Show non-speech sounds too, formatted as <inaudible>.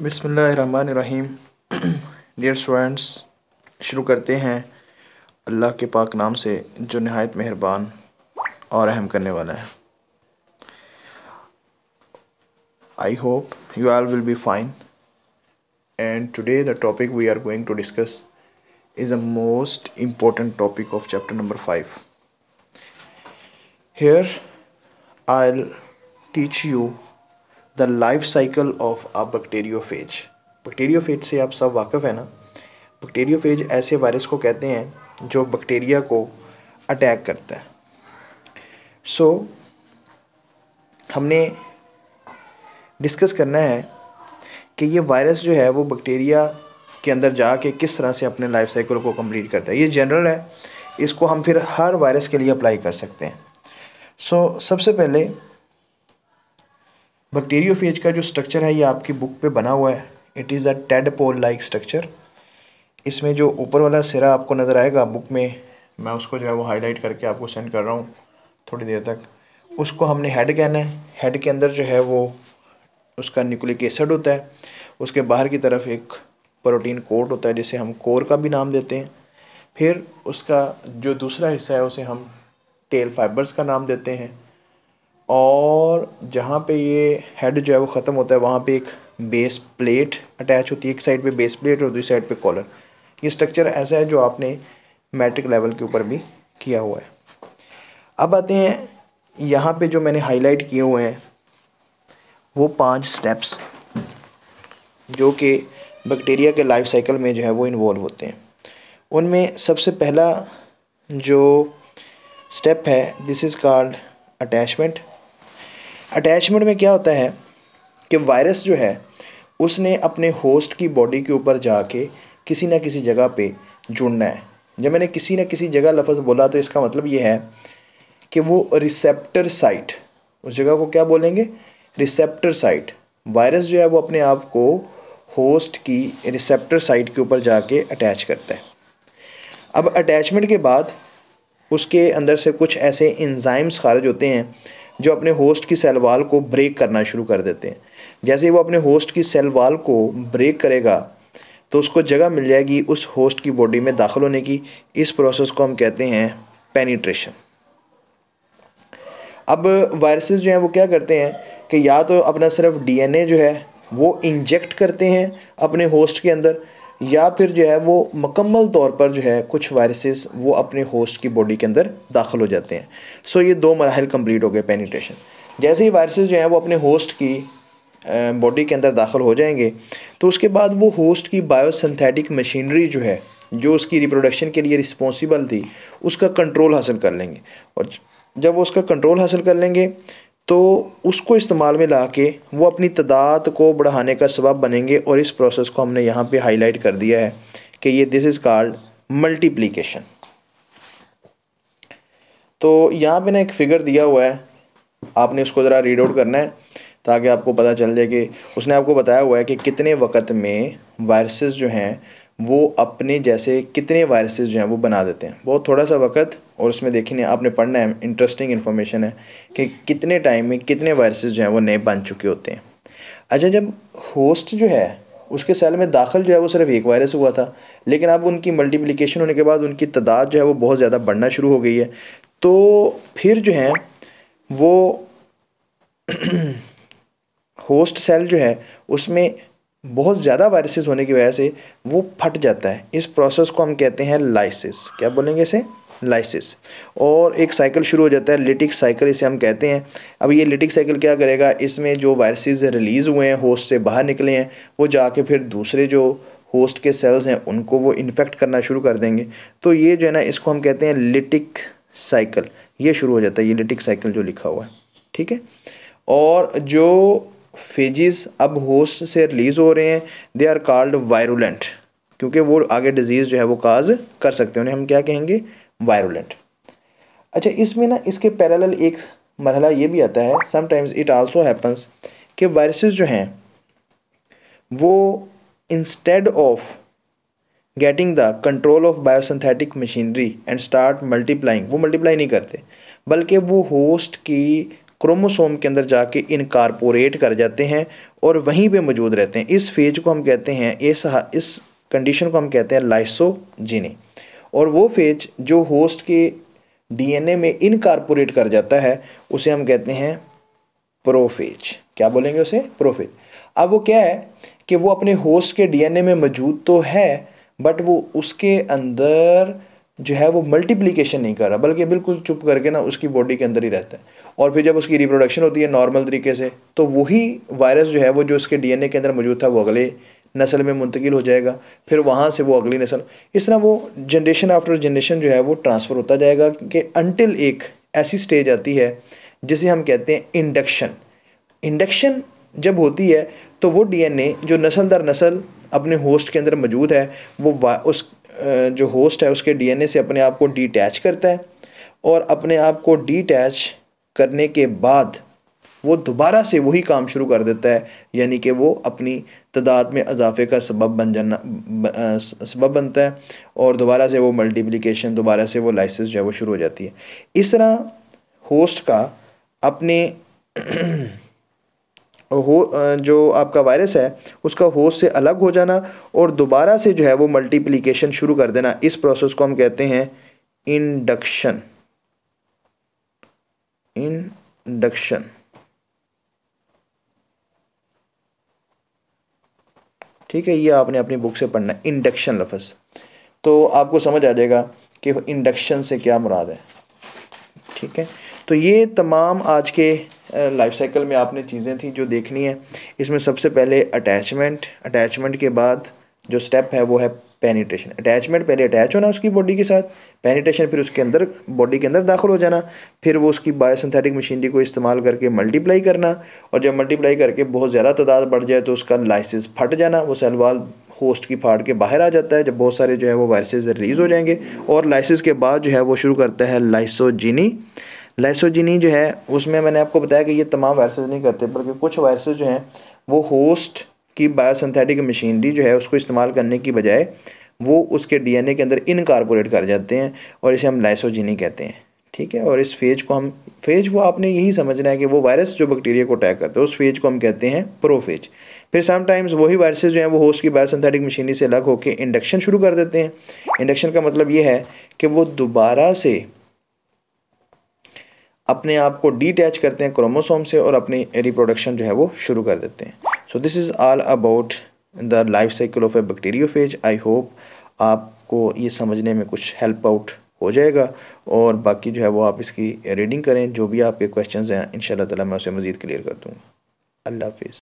बिसमीम dear students शुरू करते हैं अल्लाह के पाक नाम से जो नहायत मेहरबान और अहम करने वाला है I hope you are will be fine and today the topic we are going to discuss is the most important topic of chapter number five here I teach you the life cycle of a bacteriophage phage से आप सब वाकफ हैं ना phase ऐसे virus को कहते हैं जो बैक्टीरिया को अटैक करता है सो so, हमने डिस्कस करना है कि ये वायरस जो है वो बैक्टीरिया के अंदर जाके किस तरह से अपने लाइफ साइकिल को कंप्लीट करता है ये जनरल है इसको हम फिर हर वायरस के लिए अप्लाई कर सकते हैं सो so, सबसे पहले बैक्टीरियोफेज का जो स्ट्रक्चर है ये आपकी बुक पे बना हुआ है it is a tadpole like structure इसमें जो ऊपर वाला सिरा आपको नज़र आएगा बुक में मैं उसको जो है वो हाईलाइट करके आपको सेंड कर रहा हूँ थोड़ी देर तक उसको हमने हेड कहना है हेड के अंदर जो है वो उसका न्यूक्लिक एसड होता है उसके बाहर की तरफ एक प्रोटीन कोट होता है जिसे हम कोर का भी नाम देते हैं फिर उसका जो दूसरा हिस्सा है उसे हम टेल फाइबर्स का नाम देते हैं और जहाँ पे ये हेड जो है वो ख़त्म होता है वहाँ पे एक बेस प्लेट अटैच होती है एक साइड पे बेस प्लेट और दूसरी साइड पे कॉलर ये स्ट्रक्चर ऐसा है जो आपने मैट्रिक लेवल के ऊपर भी किया हुआ है अब आते हैं यहाँ पे जो मैंने हाईलाइट किए हुए हैं वो पांच स्टेप्स जो कि बैक्टीरिया के लाइफ साइकिल में जो है वो इन्वॉल्व होते हैं उनमें सबसे पहला जो स्टेप है this is called attachment attachment में क्या होता है कि वायरस जो है उसने अपने होस्ट की बॉडी के ऊपर जाके किसी ना किसी जगह पे जुड़ना है जब मैंने किसी ना किसी जगह लफ्ज़ बोला तो इसका मतलब ये है कि वो रिसेप्टर साइट उस जगह को क्या बोलेंगे रिसेप्टर साइट वायरस जो है वो अपने आप को होस्ट की रिसेप्टर साइट के ऊपर जाके अटैच करता है अब अटैचमेंट के बाद उसके अंदर से कुछ ऐसे इंजाइम्स खारिज होते हैं जो अपने होस्ट की सेल वाल को ब्रेक करना शुरू कर देते हैं जैसे ही वो अपने होस्ट की सेल वाल को ब्रेक करेगा तो उसको जगह मिल जाएगी उस होस्ट की बॉडी में दाखिल होने की इस प्रोसेस को हम कहते हैं पेनिट्रेशन अब वायरसेस जो हैं वो क्या करते हैं कि या तो अपना सिर्फ डीएनए जो है वो इंजेक्ट करते हैं अपने होस्ट के अंदर या फिर जो है वो मकम्मल तौर पर जो है कुछ वायरसेस वो अपने होस्ट की बॉडी के अंदर दाखिल हो जाते हैं सो ये दो मरहल कम्प्लीट हो गए पेनिट्रेशन जैसे ही वायरसेस जो हैं वो अपने होस्ट की बॉडी के अंदर दाखिल हो जाएंगे तो उसके बाद वो होस्ट की बायोसिंथेटिक मशीनरी जो है जो उसकी रिप्रोडक्शन के लिए रिस्पॉन्सिबल थी उसका कंट्रोल हासिल कर लेंगे और जब वो उसका कंट्रोल हासिल कर लेंगे तो उसको इस्तेमाल में ला के वो अपनी तादाद को बढ़ाने का सबब बनेंगे और इस प्रोसेस को हमने यहाँ पे हाईलाइट कर दिया है कि ये दिस इज़ कॉल्ड मल्टीप्लिकेशन तो यहाँ पे ना एक फिगर दिया हुआ है आपने उसको ज़रा रीड आउट करना है ताकि आपको पता चल जाए कि उसने आपको बताया हुआ है कि कितने वक्त में वायरसेस जो हैं वो अपने जैसे कितने वायरसेस जो हैं वो बना देते हैं बहुत थोड़ा सा वक्त और उसमें देखेंगे आपने पढ़ना है इंटरेस्टिंग इन्फॉर्मेशन है कि कितने टाइम में कितने वायरसेस जो हैं वो नए बन चुके होते हैं अच्छा जब होस्ट जो है उसके सेल में दाखिल जो है वो सिर्फ एक वायरस हुआ था लेकिन अब उनकी मल्टीप्लिकेशन होने के बाद उनकी तादाद जो है वो बहुत ज़्यादा बढ़ना शुरू हो गई है तो फिर जो है वो होस्ट <clears throat> सेल जो है उसमें बहुत ज़्यादा वायरसेस होने की वजह से वो फट जाता है इस प्रोसेस को हम कहते हैं लाइसिस क्या बोलेंगे इसे लाइसिस और एक साइकिल शुरू हो जाता है लिटिक साइकिल इसे हम कहते हैं अब ये लिटिक साइकिल क्या करेगा इसमें जो वायरसेस रिलीज़ हुए हैं होस्ट से बाहर निकले हैं वो जाके फिर दूसरे जो होस्ट के सेल्स हैं उनको वो इन्फेक्ट करना शुरू कर देंगे तो ये जो है ना इसको हम कहते हैं लिटिक साइकिल ये शुरू हो जाता है ये लिटिक साइकिल जो लिखा हुआ है ठीक है और जो फेजिस अब होस्ट से रिलीज़ हो रहे हैं दे आर कॉल्ड वायरुलेंट क्योंकि वो आगे डिजीज़ जो है वो काज कर सकते हैं उन्हें हम क्या कहेंगे वायरुलेंट अच्छा इसमें ना इसके पैरेलल एक मरहला ये भी आता है समटाइम्स इट आल्सो हैपन्स कि वायरसेस जो हैं वो instead of getting the control of biosynthetic machinery and start multiplying वो मल्टीप्लाई नहीं करते बल्कि वो होस्ट की क्रोमोसोम के अंदर जाके इनकारपोरेट कर जाते हैं और वहीं पे मौजूद रहते हैं इस फेज को हम कहते हैं इस इस कंडीशन को हम कहते हैं लाइसोजिनी और वो फेज जो होस्ट के डीएनए में इनकारपोरेट कर जाता है उसे हम कहते हैं प्रोफेज क्या बोलेंगे उसे प्रोफेज अब वो क्या है कि वो अपने होस्ट के डीएनए में मौजूद तो है बट वो उसके अंदर जो है वो मल्टीप्लिकेशन नहीं कर रहा बल्कि बिल्कुल चुप करके ना उसकी बॉडी के अंदर ही रहता है और फिर जब उसकी रिप्रोडक्शन होती है नॉर्मल तरीके से तो वही वायरस जो है वो जो उसके डीएनए के अंदर मौजूद था वो अगले नस्ल में मुंतकिल हो जाएगा फिर वहाँ से वो अगली नस्ल इस तरह वो जनरेशन आफ्टर जनरेशन जो है वो ट्रांसफ़र होता जाएगा कि अनटिल एक ऐसी स्टेज आती है जिसे हम कहते हैं इंडक्शन इंडक्शन जब होती है तो वो डीएनए जो नस्ल दर नसल अपने होस्ट के अंदर मौजूद है वो उस जो होस्ट है उसके डीएनए से अपने आप को डिटैच करता है और अपने आप को डिटैच करने के बाद वो दोबारा से वही काम शुरू कर देता है यानी कि वो अपनी तादाद में अजाफे का सबब बन जाना सबब बनता है और दोबारा से वो मल्टीप्लिकेशन दोबारा से वो लाइसेंस जो है वो शुरू हो जाती है इस तरह होस्ट का अपने <clears throat> हो जो आपका वायरस है उसका होस्ट से अलग हो जाना और दोबारा से जो है वो मल्टीप्लिकेशन शुरू कर देना इस प्रोसेस को हम कहते हैं इंडक्शन इंडक्शन ठीक है ये आपने अपनी बुक से पढ़ना है इंडक्शन लफज तो आपको समझ आ जाएगा कि इंडक्शन से क्या मुराद है ठीक है तो ये तमाम आज के लाइफ साइकिल में आपने चीज़ें थी जो देखनी है इसमें सबसे पहले अटैचमेंट अटैचमेंट के बाद जो स्टेप है वो है पेनिट्रेशन अटैचमेंट पहले अटैच होना उसकी बॉडी के साथ पेनिट्रेशन फिर उसके अंदर बॉडी के अंदर दाखिल हो जाना फिर वो उसकी बायोसिंथेटिक मशीनरी को इस्तेमाल करके मल्टीप्लाई करना और जब मल्टीप्लाई करके बहुत ज़्यादा तादाद बढ़ जाए तो उसका लाइसिस फट जाना वो सेल होस्ट की फाड़ के बाहर आ जाता है जब बहुत सारे जो है वो वायरसेज रिलीज़ हो जाएंगे और लाइसिस के बाद जो है वो शुरू करता है लाइसोजिनी लाइसोजिनी जो है उसमें मैंने आपको बताया कि ये तमाम वायरसेज नहीं करते बल्कि कुछ वायरसेज जो हैं वो होस्ट कि बायोसिंथेटिक मशीनरी जो है उसको इस्तेमाल करने की बजाय वो उसके डीएनए के अंदर इनकारपोरेट कर जाते हैं और इसे हम लाइसोजीनी कहते हैं ठीक है और इस फेज को हम फेज वो आपने यही समझना है कि वो वायरस जो बैक्टीरिया को अटैक करता है उस फेज को हम कहते हैं प्रोफेज फिर समटाइम्स वही वायरसेस जो हैं वो होस्ट की बायोसिंथेटिक मशीनरी से अलग होकर इंडक्शन शुरू कर देते हैं इंडक्शन का मतलब ये है कि वो दोबारा से अपने आप को डिटैच करते हैं क्रोमोसोम से और अपनी रिप्रोडक्शन जो है वो शुरू कर देते हैं so this is all about the life cycle of a bacteriophage I hope आपको ये समझने में कुछ हेल्प आउट हो जाएगा और बाकी जो है वो आप इसकी रीडिंग करें जो भी आपके क्वेश्चंस हैं इन ताला मैं उसे मज़ीद क्लियर कर दूँगा अल्लाह हाफिज़